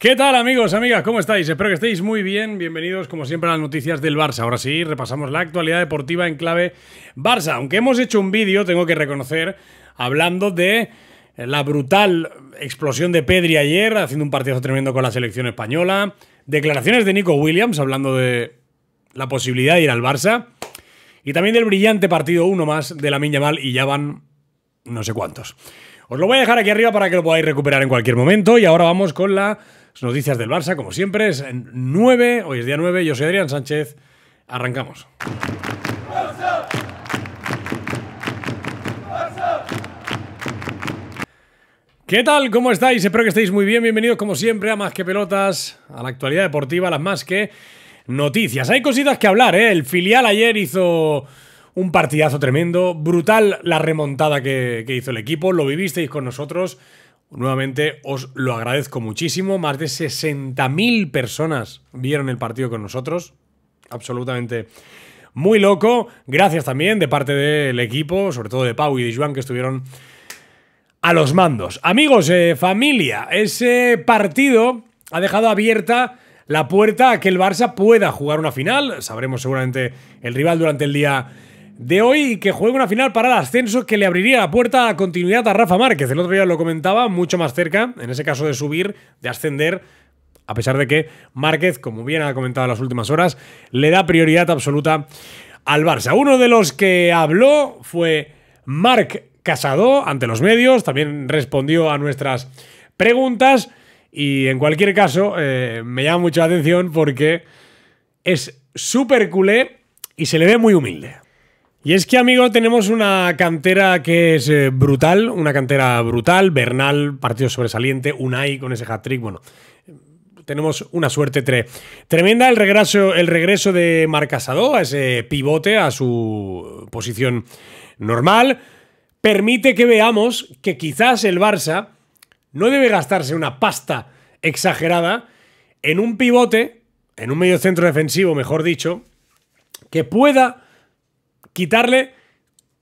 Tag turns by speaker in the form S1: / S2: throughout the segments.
S1: ¿Qué tal amigos, amigas? ¿Cómo estáis? Espero que estéis muy bien. Bienvenidos como siempre a las noticias del Barça. Ahora sí, repasamos la actualidad deportiva en clave Barça. Aunque hemos hecho un vídeo, tengo que reconocer, hablando de la brutal explosión de Pedri ayer, haciendo un partido tremendo con la selección española. Declaraciones de Nico Williams hablando de la posibilidad de ir al Barça. Y también del brillante partido uno más de la Miña Mal y ya van no sé cuántos. Os lo voy a dejar aquí arriba para que lo podáis recuperar en cualquier momento y ahora vamos con la noticias del Barça, como siempre, es 9, hoy es día 9, yo soy Adrián Sánchez, arrancamos. ¿Qué tal? ¿Cómo estáis? Espero que estéis muy bien. Bienvenidos como siempre a Más que Pelotas, a la actualidad deportiva, a las más que noticias. Hay cositas que hablar, ¿eh? El filial ayer hizo un partidazo tremendo, brutal la remontada que hizo el equipo, lo vivisteis con nosotros. Nuevamente os lo agradezco muchísimo. Más de 60.000 personas vieron el partido con nosotros. Absolutamente muy loco. Gracias también de parte del equipo, sobre todo de Pau y de Joan, que estuvieron a los mandos. Amigos, eh, familia, ese partido ha dejado abierta la puerta a que el Barça pueda jugar una final. Sabremos seguramente el rival durante el día de hoy que juega una final para el ascenso que le abriría la puerta a continuidad a Rafa Márquez. El otro día lo comentaba, mucho más cerca, en ese caso de subir, de ascender, a pesar de que Márquez, como bien ha comentado en las últimas horas, le da prioridad absoluta al Barça. Uno de los que habló fue Marc Casado ante los medios, también respondió a nuestras preguntas y en cualquier caso eh, me llama mucho la atención porque es súper culé y se le ve muy humilde. Y es que, amigo, tenemos una cantera que es eh, brutal, una cantera brutal. Bernal, partido sobresaliente, Unai con ese hat-trick. Bueno, tenemos una suerte tremenda. El regreso, el regreso de Marcasado a ese pivote, a su posición normal, permite que veamos que quizás el Barça no debe gastarse una pasta exagerada en un pivote, en un medio centro defensivo, mejor dicho, que pueda quitarle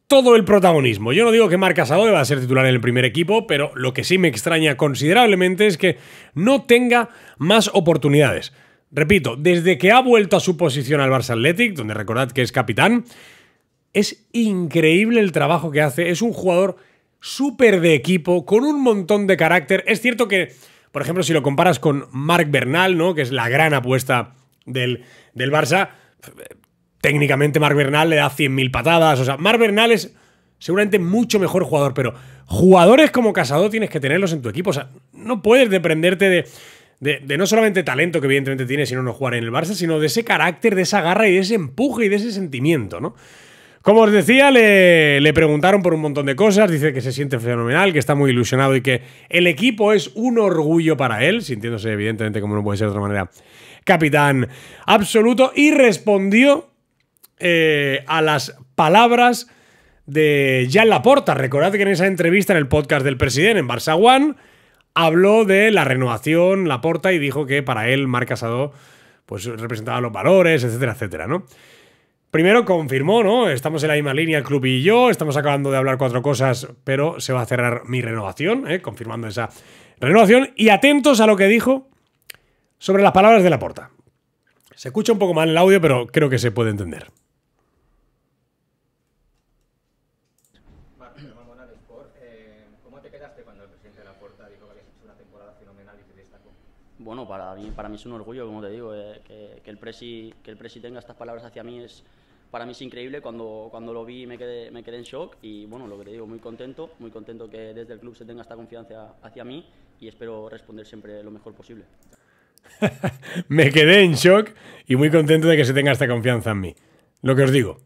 S1: todo el protagonismo. Yo no digo que Marc Asado va a ser titular en el primer equipo, pero lo que sí me extraña considerablemente es que no tenga más oportunidades. Repito, desde que ha vuelto a su posición al Barça Athletic, donde recordad que es capitán, es increíble el trabajo que hace. Es un jugador súper de equipo, con un montón de carácter. Es cierto que, por ejemplo, si lo comparas con Marc Bernal, ¿no? que es la gran apuesta del, del Barça, técnicamente Marc Bernal le da 100.000 patadas. O sea, Marc Bernal es seguramente mucho mejor jugador, pero jugadores como Casado tienes que tenerlos en tu equipo. O sea, no puedes dependerte de, no solamente talento que evidentemente tiene sino no jugar en el Barça, sino de ese carácter, de esa garra y de ese empuje y de ese sentimiento, ¿no? Como os decía, le, preguntaron por un montón de cosas, dice que se siente fenomenal, que está muy ilusionado y que el equipo es un orgullo para él, sintiéndose evidentemente como no puede ser de otra manera capitán absoluto, y respondió eh, a las palabras de Jan Laporta. Recordad que en esa entrevista en el podcast del presidente en Barça One habló de la renovación Laporta y dijo que para él Marc Casado pues, representaba los valores, etcétera, etcétera, Primero confirmó, ¿no? Estamos en la misma línea el club y yo, estamos acabando de hablar cuatro cosas, pero se va a cerrar mi renovación, ¿eh? confirmando esa renovación. Y atentos a lo que dijo sobre las palabras de Laporta. Se escucha un poco mal el audio, pero creo que se puede entender. para mí, para mí es un orgullo, como te digo, eh, que, el presi, que el tenga estas palabras hacia mí es, para mí es increíble. Cuando, cuando lo vi me quedé, me quedé en shock y bueno, lo que te digo, muy contento, muy contento que desde el club se tenga esta confianza hacia mí y espero responder siempre lo mejor posible. me quedé en shock y muy contento de que se tenga esta confianza en mí. Lo que os digo,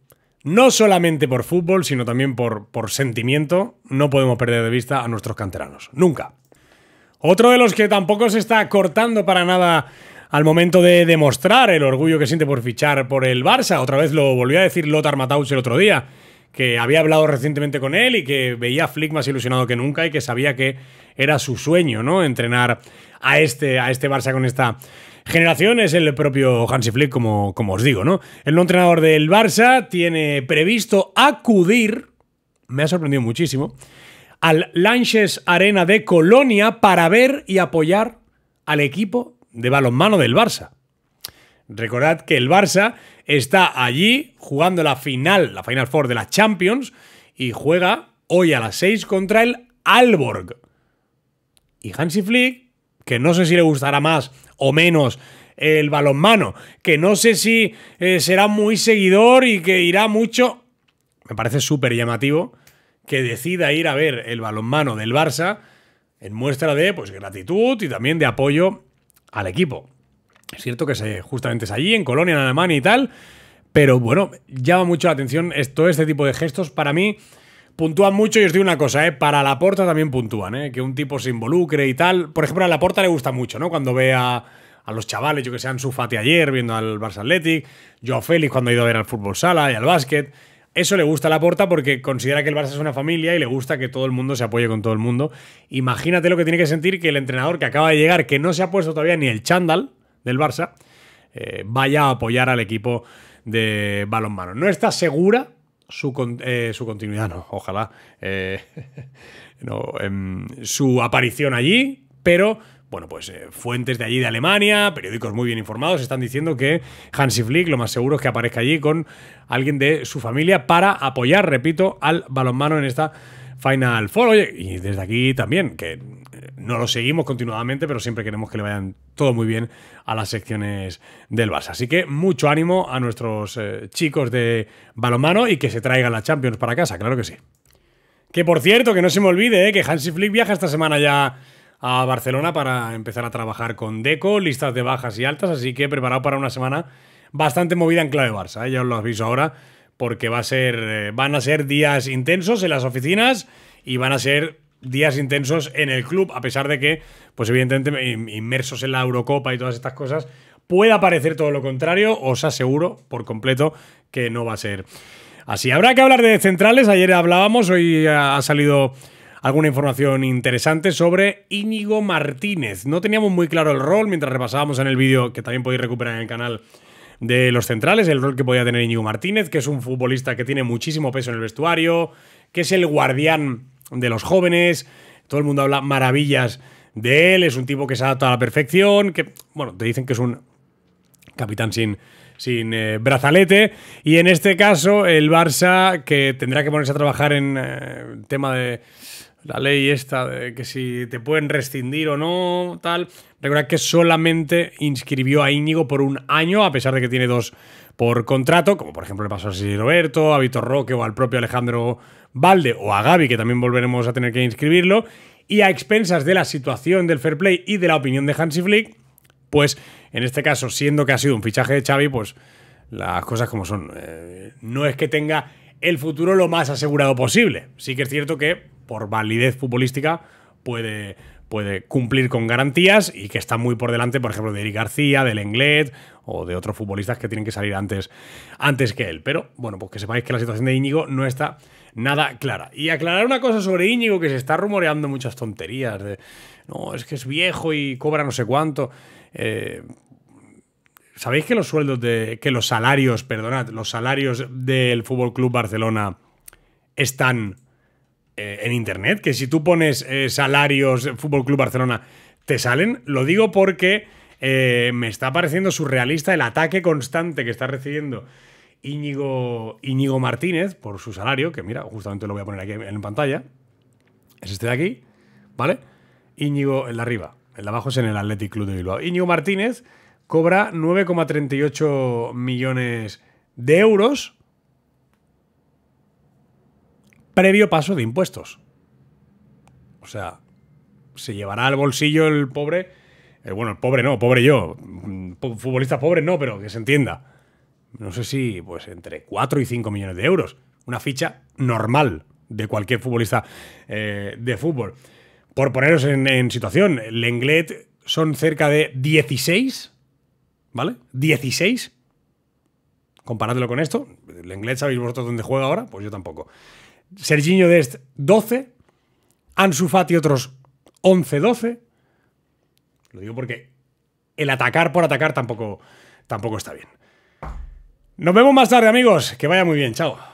S1: no solamente por fútbol, sino también por, por sentimiento, no podemos perder de vista a nuestros canteranos. Nunca. Otro de los que tampoco se está cortando para nada al momento de demostrar el orgullo que siente por fichar por el Barça. Otra vez lo volvió a decir Lothar Mataus el otro día, que había hablado recientemente con él y que veía a Flick más ilusionado que nunca y que sabía que era su sueño, ¿no? Entrenar a este, a este Barça con esta generación. Es el propio Hansi Flick, como, como os digo, ¿no? El no entrenador del Barça tiene previsto acudir. Me ha sorprendido muchísimo al Lanches Arena de Colonia para ver y apoyar al equipo de balonmano del Barça. Recordad que el Barça está allí jugando la final, la Final Four de la Champions, y juega hoy a las 6 contra el Alborg. Y Hansi Flick, que no sé si le gustará más o menos el balonmano, que no sé si eh, será muy seguidor y que irá mucho, me parece súper llamativo que decida ir a ver el balonmano del Barça en muestra de pues, gratitud y también de apoyo al equipo. Es cierto que se, justamente es allí, en Colonia, en Alemania y tal, pero bueno, llama mucho la atención todo este tipo de gestos. Para mí, puntúan mucho y os digo una cosa, ¿eh? para Laporta también puntúan, ¿eh? que un tipo se involucre y tal. Por ejemplo, a Laporta le gusta mucho, ¿no? Cuando ve a, los chavales, yo que sé, su Fati ayer, viendo al Barça Athletic, a Félix cuando ha ido a ver al fútbol sala y al básquet. Eso le gusta a Laporta porque considera que el Barça es una familia y le gusta que todo el mundo se apoye con todo el mundo. Imagínate lo que tiene que sentir que el entrenador que acaba de llegar, que no se ha puesto todavía ni el chándal del Barça, eh, vaya a apoyar al equipo de balonmano. No está segura su, eh, continuidad, no, ojalá. Eh, em, su aparición allí, pero bueno, pues eh, fuentes de allí de Alemania, periódicos muy bien informados, están diciendo que Hansi Flick lo más seguro es que aparezca allí con alguien de su familia para apoyar, repito, al balonmano en esta Final Four. y desde aquí también, que eh, no lo seguimos continuadamente, pero siempre queremos que le vayan todo muy bien a las secciones del Barça. Así que mucho ánimo a nuestros eh, chicos de balonmano y que se traigan la Champions para casa, claro que sí. Que por cierto, que no se me olvide, que Hansi Flick viaja esta semana ya a Barcelona para empezar a trabajar con Deco, listas de bajas y altas, así que preparado para una semana bastante movida en clave Barça, ¿eh? ya os lo aviso ahora, porque va a ser, eh, van a ser días intensos en las oficinas y van a ser días intensos en el club, a pesar de que, pues evidentemente, inmersos en la Eurocopa y todas estas cosas, pueda parecer todo lo contrario, os aseguro por completo que no va a ser así. Habrá que hablar de centrales, ayer hablábamos, hoy ha salido alguna información interesante sobre Íñigo Martínez. No teníamos muy claro el rol mientras repasábamos en el vídeo que también podéis recuperar en el canal de los centrales, el rol que podía tener Íñigo Martínez, que es un futbolista que tiene muchísimo peso en el vestuario, que es el guardián de los jóvenes, todo el mundo habla maravillas de él, es un tipo que se adapta a la perfección, que, bueno, te dicen que es un capitán sin, sin eh, brazalete, y en este caso el Barça, que tendrá que ponerse a trabajar en eh, tema de la ley esta de que si te pueden rescindir o no, tal. Recuerda que solamente inscribió a Íñigo por un año, a pesar de que tiene dos por contrato, como por ejemplo le pasó a Roberto, a Vitor Roque o al propio Alejandro Valde o a Gaby, que también volveremos a tener que inscribirlo. Y a expensas de la situación del fair play y de la opinión de Hansi Flick, pues en este caso, siendo que ha sido un fichaje de Xavi, pues las cosas como son. Eh, no es que tenga el futuro lo más asegurado posible. Sí que es cierto que por validez futbolística puede, puede cumplir con garantías y que está muy por delante, por ejemplo, de Eric García, del Englet o de otros futbolistas que tienen que salir antes, antes que él. Pero bueno, pues que sepáis que la situación de Íñigo no está nada clara. Y aclarar una cosa sobre Íñigo, que se está rumoreando muchas tonterías. no, es que es viejo y cobra no sé cuánto. Eh, ¿Sabéis que los sueldos de. que los salarios, perdonad, los salarios del Fútbol Club Barcelona están eh, en internet, que si tú pones eh, salarios Fútbol Club Barcelona, te salen. Lo digo porque eh, me está pareciendo surrealista el ataque constante que está recibiendo Íñigo, Íñigo Martínez por su salario, que mira, justamente lo voy a poner aquí en pantalla. Es este de aquí, ¿vale? Íñigo, el de arriba. El de abajo es en el Athletic Club de Bilbao. Íñigo Martínez cobra 9,38 millones de euros previo paso de impuestos. O sea, se llevará al bolsillo el pobre. Eh, bueno, el pobre no, pobre yo. Mm, futbolista pobre no, pero que se entienda. No sé si, pues, entre 4 y 5 millones de euros. Una ficha normal de cualquier futbolista eh, de fútbol. Por poneros en, situación, Lenglet son cerca de 16, ¿vale? 16. Comparadlo con esto. Lenglet, ¿sabéis vosotros dónde juega ahora? Pues yo tampoco. Serginho Dest 12, Ansu Fati otros 11-12. Lo digo porque el atacar por atacar tampoco, tampoco está bien. Nos vemos más tarde, amigos. Que vaya muy bien. Chao.